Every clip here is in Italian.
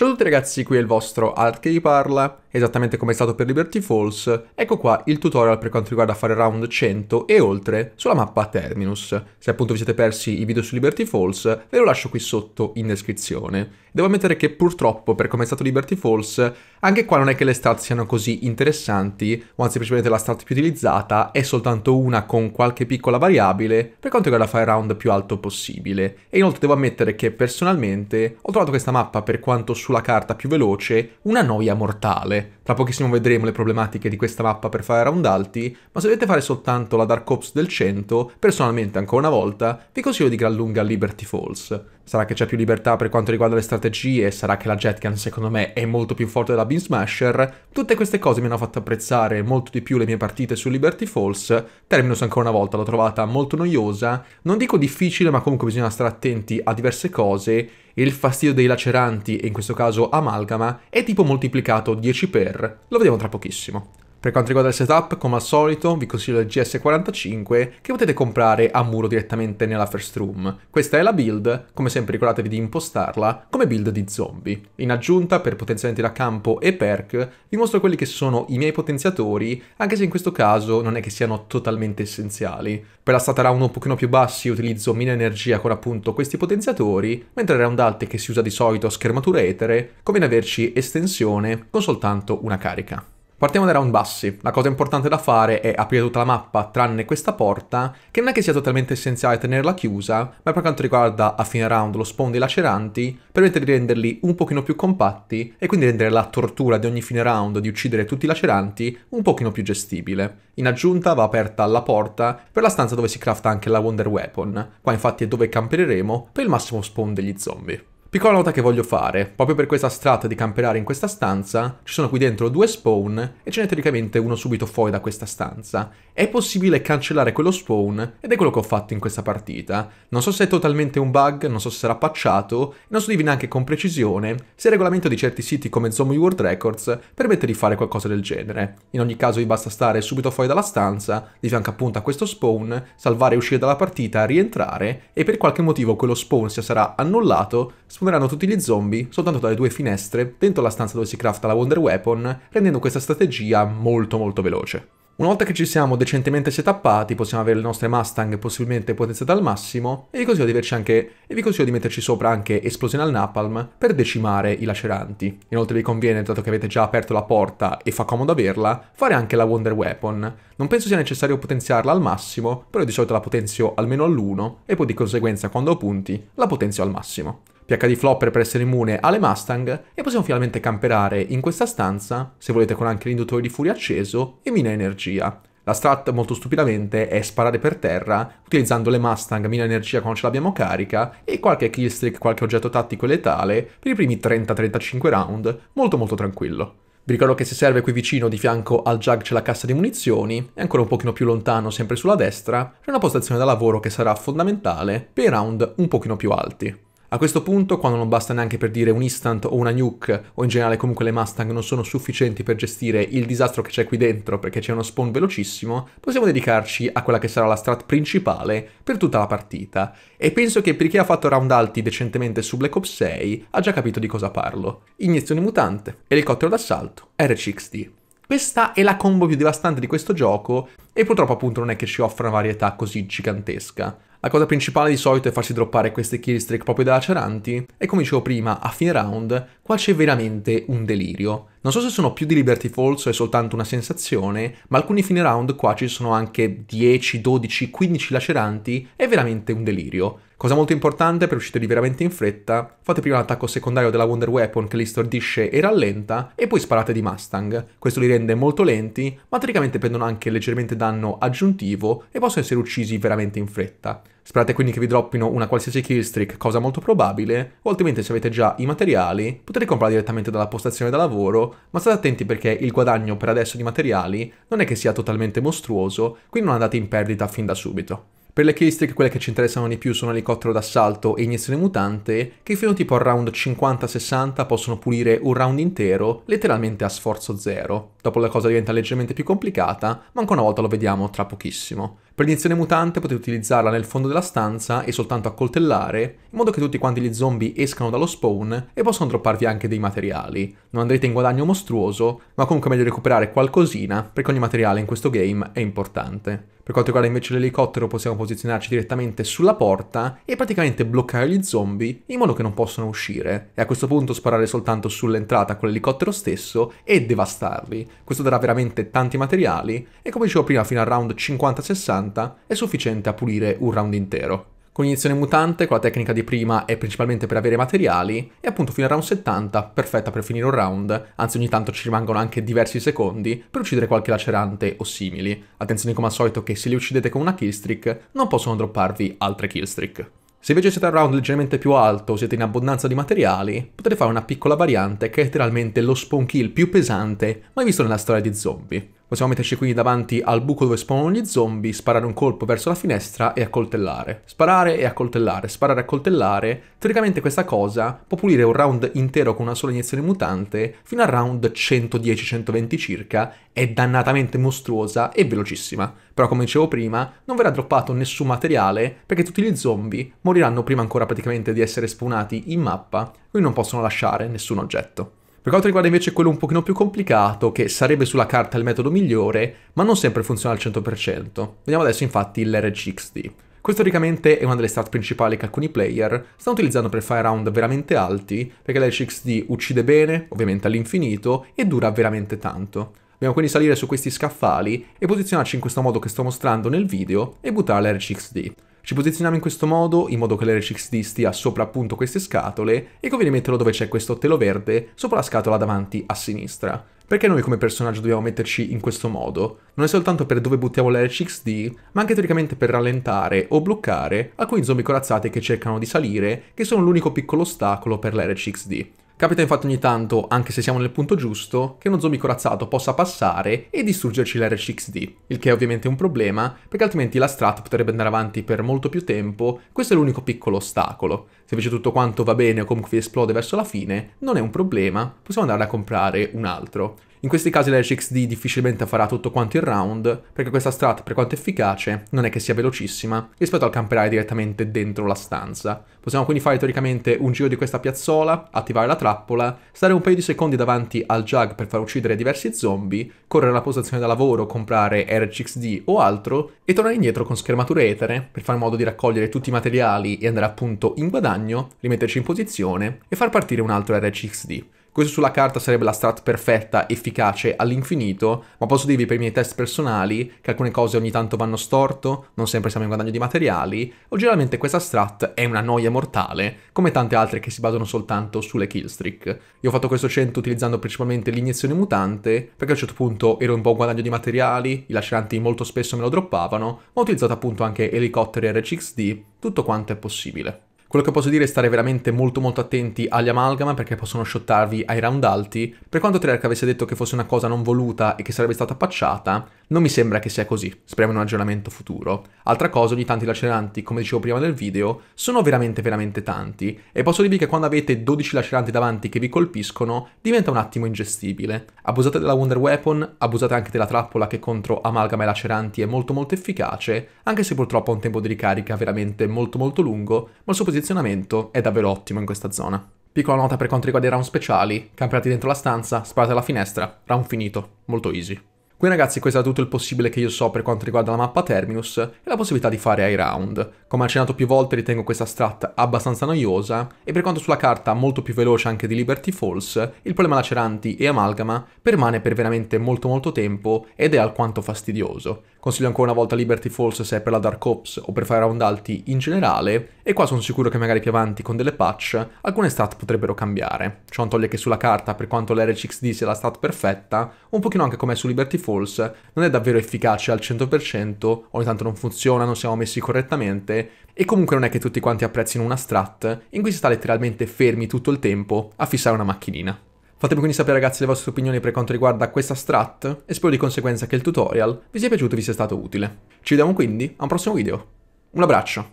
Ciao a tutti ragazzi, qui è il vostro Art che vi parla esattamente come è stato per Liberty Falls, ecco qua il tutorial per quanto riguarda fare round 100 e oltre sulla mappa Terminus. Se appunto vi siete persi i video su Liberty Falls, ve lo lascio qui sotto in descrizione. Devo ammettere che purtroppo, per come è stato Liberty Falls, anche qua non è che le start siano così interessanti, o anzi semplicemente la start più utilizzata è soltanto una con qualche piccola variabile per quanto riguarda fare round più alto possibile. E inoltre devo ammettere che personalmente ho trovato questa mappa, per quanto sulla carta più veloce, una noia mortale tra pochissimo vedremo le problematiche di questa mappa per fare round alti, ma se dovete fare soltanto la Dark Ops del 100, personalmente ancora una volta, vi consiglio di gran lunga Liberty Falls. Sarà che c'è più libertà per quanto riguarda le strategie, sarà che la Jet Gun secondo me è molto più forte della Beam Smasher, tutte queste cose mi hanno fatto apprezzare molto di più le mie partite su Liberty Falls, Terminus ancora una volta l'ho trovata molto noiosa, non dico difficile ma comunque bisogna stare attenti a diverse cose il fastidio dei laceranti, e in questo caso amalgama, è tipo moltiplicato 10 per, lo vediamo tra pochissimo. Per quanto riguarda il setup, come al solito, vi consiglio il GS45 che potete comprare a muro direttamente nella first room. Questa è la build, come sempre ricordatevi di impostarla come build di zombie. In aggiunta, per potenziamenti da campo e perk, vi mostro quelli che sono i miei potenziatori, anche se in questo caso non è che siano totalmente essenziali. Per la stata round un pochino più bassi utilizzo meno energia con appunto questi potenziatori, mentre round alte che si usa di solito a schermatura etere, conviene averci estensione con soltanto una carica. Partiamo dai round bassi, la cosa importante da fare è aprire tutta la mappa tranne questa porta, che non è che sia totalmente essenziale tenerla chiusa, ma per quanto riguarda a fine round lo spawn dei laceranti, permette di renderli un pochino più compatti e quindi rendere la tortura di ogni fine round di uccidere tutti i laceranti un pochino più gestibile. In aggiunta va aperta la porta per la stanza dove si crafta anche la Wonder Weapon, qua infatti è dove campereremo per il massimo spawn degli zombie. Piccola nota che voglio fare, proprio per questa strata di camperare in questa stanza, ci sono qui dentro due spawn e ce n'è teoricamente uno subito fuori da questa stanza. È possibile cancellare quello spawn ed è quello che ho fatto in questa partita. Non so se è totalmente un bug, non so se sarà patchato, non so dirvi neanche con precisione se il regolamento di certi siti come Zombie World Records permette di fare qualcosa del genere. In ogni caso vi basta stare subito fuori dalla stanza, di fianco appunto a questo spawn, salvare e uscire dalla partita, rientrare e per qualche motivo quello spawn si sarà annullato, spawneranno tutti gli zombie soltanto dalle due finestre dentro la stanza dove si crafta la Wonder Weapon, rendendo questa strategia molto molto veloce. Una volta che ci siamo decentemente setappati, possiamo avere le nostre Mustang possibilmente potenziate al massimo, e vi consiglio di, anche, e vi consiglio di metterci sopra anche esplosione al napalm per decimare i laceranti. Inoltre vi conviene, dato che avete già aperto la porta e fa comodo averla, fare anche la Wonder Weapon. Non penso sia necessario potenziarla al massimo, però di solito la potenzio almeno all'1, e poi di conseguenza quando ho punti la potenzio al massimo. PH di Flopper per essere immune alle Mustang e possiamo finalmente camperare in questa stanza, se volete con anche l'induttore di furia acceso, e mina energia. La strat molto stupidamente è sparare per terra utilizzando le Mustang mina energia quando ce l'abbiamo carica e qualche killstreak, qualche oggetto tattico e letale per i primi 30-35 round, molto molto tranquillo. Vi ricordo che se serve qui vicino di fianco al jug c'è la cassa di munizioni e ancora un pochino più lontano, sempre sulla destra, c'è una postazione da lavoro che sarà fondamentale per i round un pochino più alti. A questo punto, quando non basta neanche per dire un instant o una nuke, o in generale comunque le Mustang non sono sufficienti per gestire il disastro che c'è qui dentro perché c'è uno spawn velocissimo, possiamo dedicarci a quella che sarà la strat principale per tutta la partita. E penso che per chi ha fatto round alti decentemente su Black Ops 6 ha già capito di cosa parlo. Iniezione mutante, elicottero d'assalto, R6D. Questa è la combo più devastante di questo gioco e purtroppo appunto non è che ci offra una varietà così gigantesca. La cosa principale di solito è farsi droppare queste killstreak proprio da Ceranti e come dicevo prima, a fine round, qua c'è veramente un delirio. Non so se sono più di Liberty Falls o è soltanto una sensazione, ma alcuni fine round qua ci sono anche 10, 12, 15 laceranti, è veramente un delirio. Cosa molto importante per uscire veramente in fretta, fate prima l'attacco secondario della Wonder Weapon che li stordisce e rallenta e poi sparate di Mustang. Questo li rende molto lenti, ma teoricamente prendono anche leggermente danno aggiuntivo e possono essere uccisi veramente in fretta. Sperate quindi che vi droppino una qualsiasi killstreak, cosa molto probabile, o altrimenti se avete già i materiali potete comprare direttamente dalla postazione da lavoro, ma state attenti perché il guadagno per adesso di materiali non è che sia totalmente mostruoso, quindi non andate in perdita fin da subito. Per le case quelle che ci interessano di più sono elicottero d'assalto e iniezione mutante, che fino tipo al round 50-60 possono pulire un round intero, letteralmente a sforzo zero. Dopo la cosa diventa leggermente più complicata, ma ancora una volta lo vediamo tra pochissimo. Per l'iniezione mutante potete utilizzarla nel fondo della stanza e soltanto accoltellare, in modo che tutti quanti gli zombie escano dallo spawn e possano dropparvi anche dei materiali. Non andrete in guadagno mostruoso, ma comunque è meglio recuperare qualcosina, perché ogni materiale in questo game è importante. Per quanto riguarda invece l'elicottero possiamo posizionarci direttamente sulla porta e praticamente bloccare gli zombie in modo che non possano uscire e a questo punto sparare soltanto sull'entrata con l'elicottero stesso e devastarli questo darà veramente tanti materiali e come dicevo prima fino al round 50-60 è sufficiente a pulire un round intero. Con mutante, con la tecnica di prima è principalmente per avere materiali e appunto fino al round 70 perfetta per finire un round, anzi ogni tanto ci rimangono anche diversi secondi per uccidere qualche lacerante o simili. Attenzione come al solito che se li uccidete con una killstreak non possono dropparvi altre killstreak. Se invece siete a round leggermente più alto, siete in abbondanza di materiali, potete fare una piccola variante che è letteralmente lo spawn kill più pesante mai visto nella storia di zombie. Possiamo metterci quindi davanti al buco dove spawnano gli zombie, sparare un colpo verso la finestra e accoltellare. Sparare e accoltellare, sparare e accoltellare. Teoricamente questa cosa può pulire un round intero con una sola iniezione mutante fino al round 110-120 circa, è dannatamente mostruosa e velocissima. Però come dicevo prima, non verrà droppato nessun materiale perché tutti gli zombie moriranno prima ancora praticamente di essere spawnati in mappa, quindi non possono lasciare nessun oggetto. Per quanto riguarda invece quello un pochino più complicato, che sarebbe sulla carta il metodo migliore, ma non sempre funziona al 100%. Vediamo adesso infatti l'RCXD. Questo teoricamente è una delle stat principali che alcuni player stanno utilizzando per fare round veramente alti, perché l'RCXD uccide bene, ovviamente all'infinito, e dura veramente tanto. Dobbiamo quindi salire su questi scaffali e posizionarci in questo modo che sto mostrando nel video e buttare l'RCXD. Ci posizioniamo in questo modo, in modo che l'RCXD stia sopra appunto queste scatole, e conviene metterlo dove c'è questo telo verde, sopra la scatola davanti a sinistra. Perché noi come personaggio dobbiamo metterci in questo modo? Non è soltanto per dove buttiamo l'RCXD, ma anche teoricamente per rallentare o bloccare alcuni zombie corazzati che cercano di salire, che sono l'unico piccolo ostacolo per l'RCXD. Capita infatti ogni tanto, anche se siamo nel punto giusto, che uno zombie corazzato possa passare e distruggerci l'RCXD, il che è ovviamente un problema, perché altrimenti la strat potrebbe andare avanti per molto più tempo, questo è l'unico piccolo ostacolo. Se invece tutto quanto va bene o comunque esplode verso la fine, non è un problema, possiamo andare a comprare un altro. In questi casi l'Edge XD difficilmente farà tutto quanto il round, perché questa strat, per quanto efficace, non è che sia velocissima rispetto al camperare direttamente dentro la stanza. Possiamo quindi fare teoricamente un giro di questa piazzola, attivare la trappola, stare un paio di secondi davanti al jug per far uccidere diversi zombie, correre alla postazione da lavoro, comprare RCXD o altro, e tornare indietro con schermature etere per fare in modo di raccogliere tutti i materiali e andare appunto in guadagno, rimetterci in posizione e far partire un altro RCXD. Questo sulla carta sarebbe la strat perfetta, efficace all'infinito, ma posso dirvi per i miei test personali che alcune cose ogni tanto vanno storto, non sempre siamo in guadagno di materiali, o generalmente questa strat è una noia mortale, come tante altre che si basano soltanto sulle killstreak. Io ho fatto questo 100 utilizzando principalmente l'iniezione mutante, perché a un certo punto ero un po' in guadagno di materiali, i lascianti molto spesso me lo droppavano, ma ho utilizzato appunto anche elicotteri RCXD, tutto quanto è possibile. Quello che posso dire è stare veramente molto molto attenti agli amalgama perché possono shottarvi ai round alti. Per quanto Treyarch avesse detto che fosse una cosa non voluta e che sarebbe stata pacciata, non mi sembra che sia così, speriamo in un aggiornamento futuro. Altra cosa, ogni tanti laceranti, come dicevo prima nel video, sono veramente veramente tanti e posso dirvi che quando avete 12 laceranti davanti che vi colpiscono diventa un attimo ingestibile. Abusate della Wonder Weapon, abusate anche della trappola che contro amalgama e laceranti è molto molto efficace, anche se purtroppo ha un tempo di ricarica veramente molto molto lungo, ma il suo posizionamento è davvero ottimo in questa zona. Piccola nota per quanto riguarda i round speciali, campionati dentro la stanza, sparate alla finestra, round finito, molto easy. Quindi ragazzi questo è tutto il possibile che io so per quanto riguarda la mappa Terminus e la possibilità di fare i round. Come accennato più volte ritengo questa strat abbastanza noiosa e per quanto sulla carta molto più veloce anche di Liberty Falls, il problema laceranti e amalgama permane per veramente molto molto tempo ed è alquanto fastidioso. Consiglio ancora una volta Liberty Falls se è per la Dark Ops o per fare round alti in generale e qua sono sicuro che magari più avanti con delle patch alcune stat potrebbero cambiare. Ciò non toglie che sulla carta per quanto l'RCXD sia la stat perfetta, un pochino anche come su Liberty Falls false non è davvero efficace al 100%, ogni tanto non funziona, non siamo messi correttamente e comunque non è che tutti quanti apprezzino una strat in cui si sta letteralmente fermi tutto il tempo a fissare una macchinina. Fatemi quindi sapere ragazzi le vostre opinioni per quanto riguarda questa strat e spero di conseguenza che il tutorial vi sia piaciuto e vi sia stato utile. Ci vediamo quindi a un prossimo video. Un abbraccio.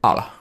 Ala.